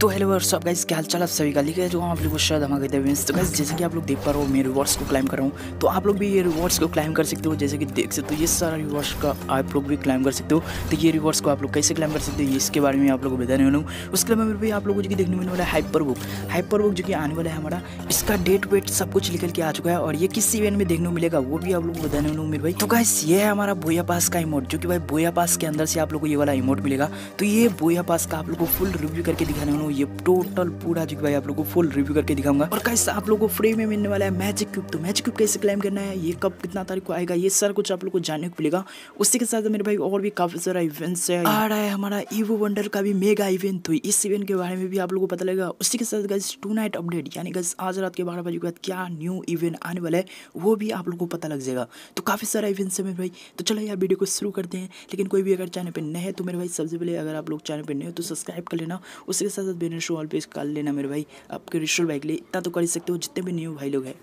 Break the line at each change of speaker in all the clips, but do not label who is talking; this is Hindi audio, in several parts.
तो हेलो और सब गाइस क्या हाल चाल आप सभी का लिखे जो आप लोग शायद हमारे देवेंस तो गाइस जैसे कि आप लोग देख पा रहे हो मैं रिवॉर्ड्स को क्लाइम कर रहा हूँ तो आप लोग भी ये रिवॉर्ड्स को क्लाइम कर सकते हो जैसे कि देख सकते हो ये सारा रिवॉर्ड्स का आप लोग भी क्लाइम कर सकते हो तो ये रिवॉर्ड्स को आप लोग कैसे क्लाइम कर सकते हो इसके बारे में आप लोग को बताने वाला हूँ उसके अलावा भी आप लोगों को जो देखने मिलने वाला है हाइपर बुक हाइपर बुक जो कि आने वाला है हमारा इसका डेट वेट सब कुछ निकल के आ चुका है और ये किस इवेंट में देखने को मिलेगा वो भी आप लोग को बताने वाला हूँ मेरे भाई तो गाइस ये है हमारा बोया पास का इमोट जो कि भाई बोया पास के अंदर से आप लोग को ये वाला इमोट मिलेगा तो ये बोया पास का आप लोग को फुल रिव्यू करके दिखाने वाला हूँ ये टोटल पूरा जो भाई आप लोगों को फुल रिव्यू करके दिखाऊंगा और कैसे आप लोगों को फ्री में मिलने वाला है मैजिक क्यूब तो मैजिक क्यूब कैसे क्लेम करना है ये कब कितना तारीख को आएगा ये सर कुछ आप लोग को जानने को मिलेगा उसी के साथ मेरे भाई और भी काफी सारा इवेंट्स है आ रहा है हमारा ईवो वंडर का भी मेगा इवेंट तो इस इवेंट के बारे में भी आप लोग को पता लगेगा उसी के साथ गज टू नाइट अपडेट यानी गज आज रात के बारह बजे के बाद क्या न्यू इवेंट आने वाला है वो भी आप लोग को पता लग जाएगा तो काफी सारा इवेंट्स है मेरे भाई तो चलो यार वीडियो को शुरू करते हैं लेकिन कोई भी अगर चैनल पर नए है तो मेरे भाई सबसे पहले अगर आप लोग चैनल पर नए हो तो सब्सक्राइब कर लेना उसके साथ भी इंस्टॉल पे कर लेना मेरे भाई आपके भाई के लिए इतना तो कर ही सकते हो जितने भी न्यू भाई लोग हैं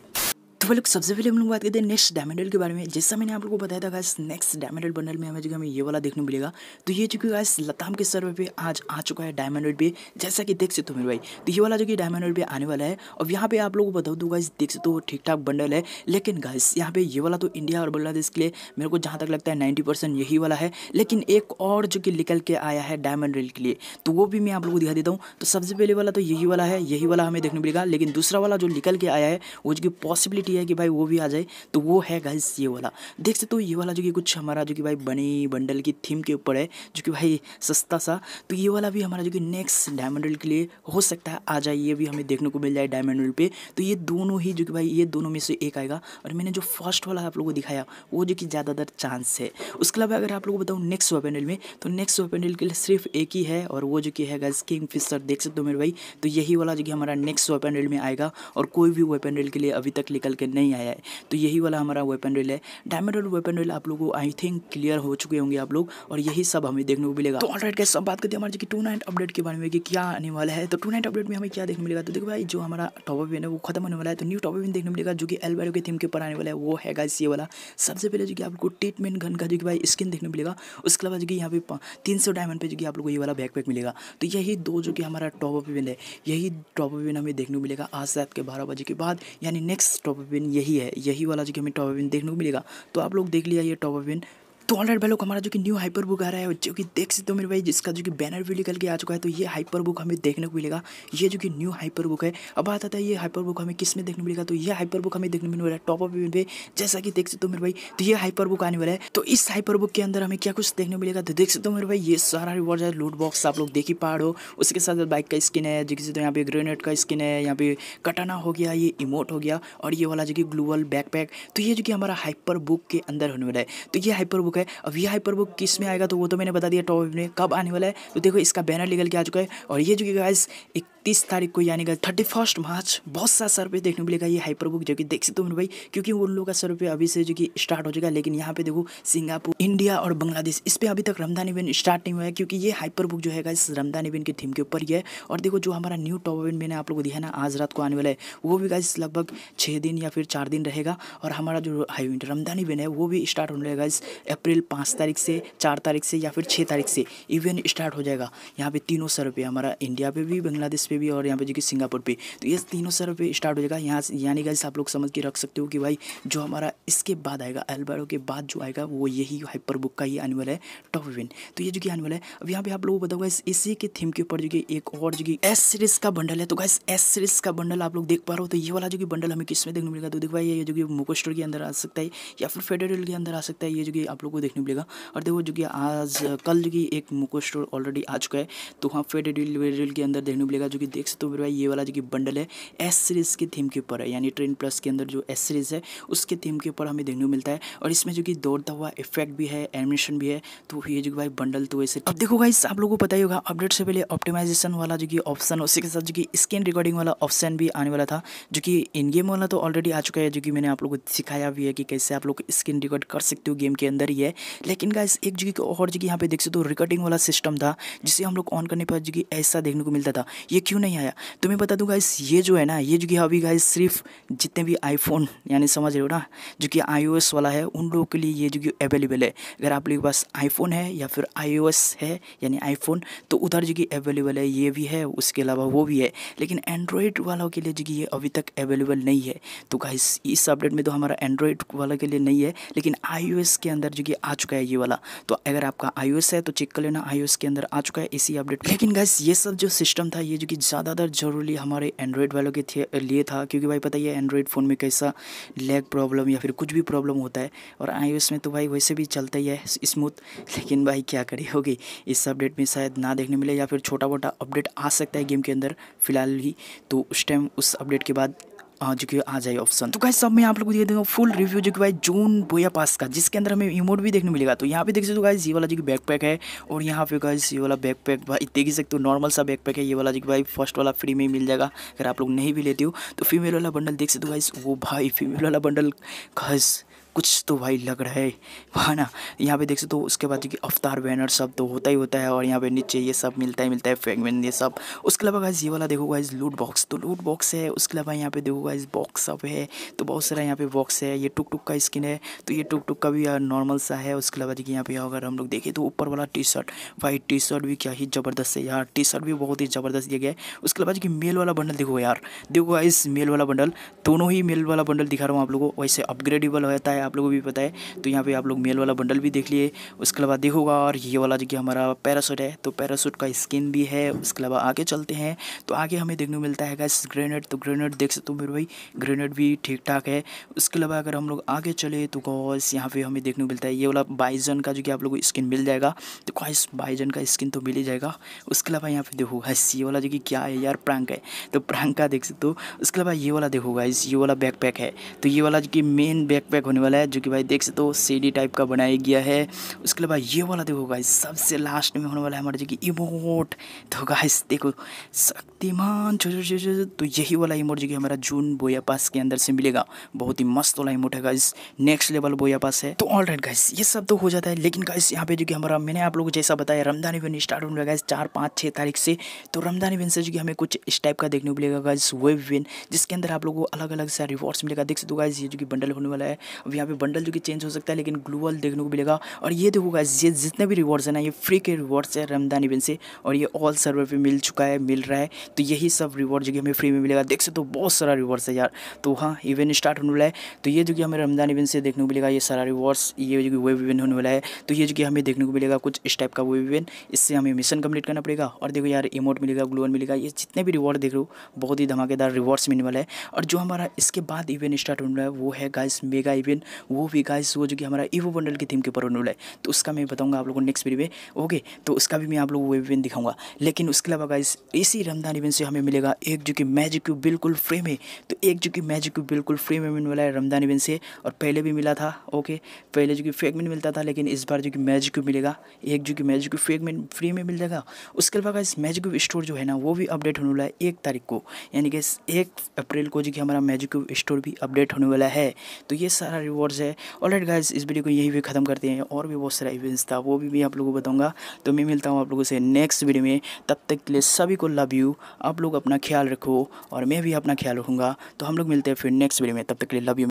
तो लोग सबसे पहले हम लोग बात करते हैं नेक्स्ट डायमंडल के बारे में जैसा मैंने आप लोगों को बताया था गाइस नेक्स्ट डायमंडल बंडल में हमें जो हमें ये वाला देखने मिलेगा तो ये चूंकि गाइस लताम के सर्वर पे आज आ चुका है डायमंडल भी जैसा कि देख सकते हो मेरे भाई तो ये वाला जो कि डायमंडल भी आने वाला है और यहाँ पे आप लोगों को बता दूँ गाइस देख सकते हो ठीक ठाक बंडल है लेकिन गाइस यहाँ पे ये वाला तो इंडिया और बांग्लादेश के लिए मेरे को जहाँ तक लगता है नाइन्टी यही वाला है लेकिन एक और जो कि निकल के आया है रेल के लिए तो वो भी मैं आप लोग को दिखा देता हूँ तो सबसे पहले वाला तो यही वाला है यही वाला हमें देखने मिलेगा लेकिन दूसरा वाला जो निकल के आया है वो जो कि पॉसिबिलिटी लिया कि भाई वो भी आ जाए तो वो है गाइस ये वाला देख सकते हो ये वाला जो कि कुछ हमारा जो कि भाई बनी बंडल की थीम के ऊपर है जो कि भाई सस्ता सा तो ये वाला भी हमारा जो कि नेक्स्ट डायमंडल के लिए हो सकता है आ जाए ये भी हमें देखने को मिल जाए डायमंड पे तो ये दोनों ही जो कि भाई ये दोनों में से एक आएगा और मैंने जो फर्स्ट वाला आप लोगों को दिखाया वो जो कि ज़्यादातर चांस है उसके अलावा अगर आप लोगों को बताऊँ नेक्स्ट वेपेंडल में तो नेक्स्ट वेपेंडल के लिए सिर्फ एक ही है और वो जो कि है गाइस किंग फिशर देख सकते हो मेरे भाई तो यही वाला जो कि हमारा नेक्स्ट वेपेंडल में आएगा और कोई भी वेपेंडल के लिए अभी तक निकल के नहीं आया है तो यही वाला हमारा वेपन रील है डायमंड और वेपन रील आप लोगों को आई थिंक क्लियर हो चुके होंगे आप लोग और यही सब हमें देखने को मिलेगा तो ऑलराइट कैसे सब बात करते हैं हमारे टू नाइट अपडेट के बारे में कि क्या आने वाला है तो टू नाइट अपडेट में हमें क्या देखने मिलेगा तो देखो भाई जो हमारा टॉप अप है वो खत्म होने वाला है तो न्यू टॉप अप देखने मिलेगा जो कि एल के थीम के ऊपर आने वाला है वो है गाइस ये वाला सबसे पहले जो कि आपको ट्रीटमेंट घन का जो कि भाई स्किन देखने मिलेगा उसके अलावा जो कि यहाँ पे तीन सौ डायमंड पे जो कि आप लोगों को ये वाला बैकपैक मिलेगा तो यही दो जो कि हमारा टॉप अप है यही टॉप अप हमें देखने को मिलेगा आज रात के बारह बजे के बाद यानी नेक्स्ट टॉप अप विन यही है यही वाला जगह हमें टॉप विन देखने को मिलेगा तो आप लोग देख लिया ये टॉप विन तो ऑलरेडी भाई लोग हमारा जो कि न्यू हाइपर बुक आ रहा है जो कि देख सकते हो मेरे भाई जिसका जो कि बैनर भी निकल के आ चुका है तो ये हाइपर बुक हमें देखने को मिलेगा ये जो कि न्यू हाइपर बुक है अब बात आता है ये हाइपर बुक हमें किस में देखने मिलेगा तो ये हाइपर बुक हमें देखने मिलेगा टॉप अप इवेंट पे जैसा कि देख सकते हो मेरे भाई तो ये हाइपर बुक आने वाला है तो इस हाइपर बुक के अंदर हमें क्या कुछ देखने मिलेगा तो देख सकते हो मेरे भाई ये सारा रिवॉर्ड है लूट बॉक्स आप लोग देख ही पा हो उसके साथ बाइक का स्किन है जिससे तो यहाँ पे ग्रेनेड का स्किन है यहाँ पे कटाना हो गया ये इमोट हो गया और ये वाला जो कि ग्लोबल बैकपैक तो ये जो कि हमारा हाइपर बुक के अंदर होने वाला है तो ये हाइपर बुक चुका है अब ये हाइपर बुक किस में आएगा तो वो तो मैंने बता दिया टॉप में कब आने वाला है तो देखो इसका बैनर लेकर के आ चुका है और ये जो कि गाइस इकतीस तारीख को यानी कि थर्टी फर्स्ट मार्च बहुत सारा सर्वे देखने को मिलेगा ये हाइपर बुक जो कि देख सकते हो भाई क्योंकि उन लोगों का सर्वे अभी से जो कि स्टार्ट हो जाएगा लेकिन यहाँ पे देखो सिंगापुर इंडिया और बांग्लादेश इस पर अभी तक रमदान इवेंट स्टार्ट नहीं हुआ है क्योंकि ये हाइपर बुक जो है गाइस रमदान इवेंट की थीम के ऊपर ही है और देखो जो हमारा न्यू टॉप इवेंट मैंने आप लोग को दिया ना आज रात को आने वाला है वो भी गाइस लगभग छः दिन या फिर चार दिन रहेगा और हमारा जो हाई रमदान इवेंट है वो भी स्टार्ट होने लगेगा इस अप्रैल अप्रैल पाँच तारीख से चार तारीख से या फिर छः तारीख से इवेंट स्टार्ट हो जाएगा यहाँ पे तीनों सर पे हमारा इंडिया पे भी बांग्लादेश पे भी और यहाँ पे जो कि सिंगापुर पे तो ये तीनों सर पे स्टार्ट हो जाएगा यहाँ यानी गाइस आप लोग समझ के रख सकते हो कि भाई जो हमारा इसके बाद आएगा एल्बाडो के बाद जो आएगा वो यही हाइपर बुक का ही एनुअल है टॉप इवेंट तो ये जो कि एनुअल है अब यहाँ पे आप लोग बताओ गाइस इसी के थीम के ऊपर जो कि एक और जो कि एस सीरीज का बंडल है तो गाइस एस सीरीज का बंडल आप लोग देख पा रहे हो तो ये वाला जो कि बंडल हमें किस में देखने मिलेगा तो देख भाई ये जो कि मुको स्टोर के अंदर आ सकता है या फिर फेडरल के अंदर आ सकता है ये जो कि आप लोग को देखने मिलेगा और देखो जो कि आज कल जो कि एक मुको स्टोर ऑलरेडी आ चुका है तो वहाँ फेड डिलीवरी के अंदर देखने मिलेगा जो कि देख सकते हो मेरे भाई ये वाला जो कि बंडल है एस सीरीज़ के थीम के ऊपर है यानी ट्रेन प्लस के अंदर जो एस सीरीज़ है उसके थीम के ऊपर हमें देखने को मिलता है और इसमें जो कि दौड़ता हुआ इफेक्ट भी है एनिमेशन भी है तो ये जो कि भाई बंडल तो वैसे अब देखो भाई आप लोगों को पता ही होगा अपडेट से पहले ऑप्टिमाइजेशन वाला जो कि ऑप्शन उसी के साथ जो कि स्क्रीन रिकॉर्डिंग वाला ऑप्शन भी आने वाला था जो कि इन गेम वाला तो ऑलरेडी आ चुका है जो कि मैंने आप लोगों को सिखाया भी है कि कैसे आप लोग स्क्रीन रिकॉर्ड कर सकते हो गेम के अंदर ये है लेकिन गाइस एक जगह की और जगह यहाँ पे देख सकते हो रिकॉर्डिंग वाला सिस्टम था जिसे हम लोग ऑन करने पर जगह ऐसा देखने को मिलता था ये क्यों नहीं आया तो मैं बता दूँ गाइस ये जो है ना ये जगह अभी गाइस सिर्फ जितने भी आईफोन यानी समझ रहे हो ना जो कि आई वाला है उन लोगों के लिए ये जगह अवेलेबल है अगर आप लोग के पास आईफोन है या फिर आई है यानी आईफोन तो उधर जगह अवेलेबल है ये भी है उसके अलावा वो भी है लेकिन एंड्रॉयड वालों के लिए जगह ये अभी तक अवेलेबल नहीं है तो गाइस इस अपडेट में तो हमारा एंड्रॉयड वाला के लिए नहीं है लेकिन आई के अंदर जो कि आ चुका है ये वाला तो अगर आपका आई है तो चेक कर लेना आई के अंदर आ चुका है इसी अपडेट लेकिन गैस ये सब जो सिस्टम था ये जो कि ज़्यादातर जरूरी हमारे एंड्रॉयड वालों के लिए था क्योंकि भाई पता ही है एंड्रॉयड फ़ोन में कैसा लैग प्रॉब्लम या फिर कुछ भी प्रॉब्लम होता है और आई में तो भाई वैसे भी चलता ही है स्मूथ लेकिन भाई क्या करे होगी इस अपडेट में शायद ना देखने मिले या फिर छोटा मोटा अपडेट आ सकता है गेम के अंदर फिलहाल ही तो उस टाइम उस अपडेट के बाद जो कि आ जाए ऑप्शन तो गाइस सब मैं आप लोग को दे दूंगा फुल रिव्यू जो कि भाई जून बोया पास का जिसके अंदर हमें इमोट भी देखने मिलेगा तो यहाँ पे देख सकते हो गाइस ये वाला जो कि बैकपैक है और यहाँ पे गाइस ये वाला बैकपैक भाई देख सकते हो नॉर्मल सा बैकपैक है ये वाला जो कि भाई फर्स्ट वाला फ्री में मिल जाएगा अगर आप लोग नहीं भी लेते हो तो फीमेल वाला बंडल देख सकते हो गाइस वो भाई फीमेल वाला बंडल खस कुछ तो भाई लग रहा है वहाँ ना यहाँ पे देख सकते हो तो उसके बाद जो कि अवतार बैनर सब तो होता ही होता है और यहाँ पे नीचे ये सब मिलता ही मिलता है फ्रेगमेंट ये सब उसके अलावा गाइज ये वाला देखो गाइज लूट बॉक्स तो लूट बॉक्स है उसके अलावा यहाँ पे देखो गाइज बॉक्स सब है तो बहुत सारा यहाँ पे बॉक्स है ये टुक टुक का स्किन है तो ये टुक टुक का भी नॉर्मल सा है उसके अलावा देखिए यहाँ पे अगर हम लोग देखें तो ऊपर वाला टी शर्ट भाई टी शर्ट भी क्या ही ज़बरदस्त है यार टी शर्ट भी बहुत ही ज़बरदस्त दिया गया है उसके अलावा देखिए मेल वाला बंडल देखो यार देखो गाइज मेल वाला बंडल दोनों ही मेल वाला बंडल दिखा रहा हूँ आप लोगों को वैसे अपग्रेडेबल होता है आप लोगों को भी पता है तो यहाँ पे आप लोग मेल वाला बंडल भी देख लिए उसके अलावा देखोगा और ये वाला जो कि हमारा पैरासूट है तो पैरासूट का स्किन भी है उसके अलावा आगे चलते हैं तो आगे हमें देखने को मिलता है गैस ग्रेनेड तो ग्रेनेड देख सकते हो मेरे भाई ग्रेनेड भी ठीक ठाक है उसके अलावा अगर हम लोग आगे चले तो गॉस यहाँ पर हमें देखने को मिलता है ये वाला बाइजन का जो कि आप लोग को स्किन मिल जाएगा तो गॉस बाइजन का स्किन तो मिल ही जाएगा उसके अलावा यहाँ पे देखो हस ये वाला जो कि क्या है यार प्रांक है तो प्रांक का देख सकते हो उसके अलावा ये वाला देखो गाइस ये वाला बैकपैक है तो ये वाला जो कि मेन बैकपैक होने वाला है वाला है जो कि भाई देख सकते हो सीडी टाइप का बनाया गया है उसके अलावा ये वाला देखो गाइस सबसे लास्ट में होने वाला है हमारे जो कि इमोट तो गाइस देखो शक्तिमान छोटे छोटे तो यही वाला इमोट जो कि हमारा जून बोया पास के अंदर से मिलेगा बहुत ही मस्त वाला इमोट है गाइस नेक्स्ट लेवल बोया पास है तो ऑल राइट गाइस ये सब तो हो जाता है लेकिन गाइस यहाँ पे जो कि हमारा मैंने आप लोग जैसा बताया रमजान इवेंट स्टार्ट होने गाइस चार पाँच छः तारीख से तो रमजान इवेंट से जो कि हमें कुछ इस टाइप का देखने को मिलेगा गाइस वेब इवेंट जिसके अंदर आप लोगों को अलग अलग सा रिवॉर्ड्स मिलेगा देख सकते हो गाइस ये जो कि बंडल होने वाला है अभी यहाँ पे बंडल जो कि चेंज हो सकता है लेकिन ग्लूअल देखने को मिलेगा और ये देखो गाइस ये जितने भी रिवॉर्ड्स हैं ना ये फ्री के रिवॉर्ड्स है रमदान इवेंट से और ये ऑल सर्वर पे मिल चुका है मिल रहा है तो यही सब रिवॉर्ड जो कि हमें फ्री में मिलेगा देख सकते तो बहुत सारा रिवॉर्ड्स है यार तो हाँ इवेंट स्टार्ट होने वाला है तो ये जो कि हमें रमजान इवेंट से देखने को मिलेगा ये सारा रिवॉर्ड्स ये जो कि वेब इवेंट होने वाला है तो ये जो कि हमें देखने को मिलेगा कुछ इस टाइप का वेब इवेंट इससे हमें मिशन कंप्लीट करना पड़ेगा और देखो यार इमोट मिलेगा ग्लोअन मिलेगा ये जितने भी रिवॉर्ड देख रहे हो बहुत ही धमाकेदार रिवॉर्ड्स मिलने वाला है और जो हमारा इसके बाद इवेंट स्टार्ट होने वाला है वो है गाइस मेगा इवेंट वो भी गाइस वो जो कि हमारा ईवो बंडल की थीम के ऊपर होने वाला है तो उसका मैं बताऊंगा आप लोगों को नेक्स्ट वीडियो में ओके तो उसका भी मैं आप लोगों को इवेंट दिखाऊंगा लेकिन उसके अलावा गाइस इसी रमदान इवेंट से हमें मिलेगा एक जो कि मैजिक क्यूब बिल्कुल फ्री में तो एक जो कि मैजिक क्यूब बिल्कुल फ्री में मिलने वाला है रमदान इवेंट से और पहले भी मिला था ओके पहले जो कि फेक में मिलता था लेकिन इस बार जो कि मैजिक क्यूब मिलेगा एक जो कि मैजिक क्यूब फेक में फ्री में मिल जाएगा उसके अलावा गाइस मैजिक क्यूब स्टोर जो है ना वो भी अपडेट होने वाला है एक तारीख को यानी कि एक अप्रैल को जो कि हमारा मैजिक क्यूब स्टोर भी अपडेट होने वाला है तो ये सारा वर्ड्स है ऑल राइट गाइज इस वीडियो को यही भी ख़त्म करते हैं और भी बहुत सारा इवेंट्स था वो भी मैं आप लोगों को बताऊंगा तो मैं मिलता हूँ आप लोगों से नेक्स्ट वीडियो में तब तक के लिए सभी को लव यू आप लोग अपना ख्याल रखो और मैं भी अपना ख्याल रखूँगा तो हम लोग मिलते हैं फिर नेक्स्ट वीडियो में तब तक के लिए लव यू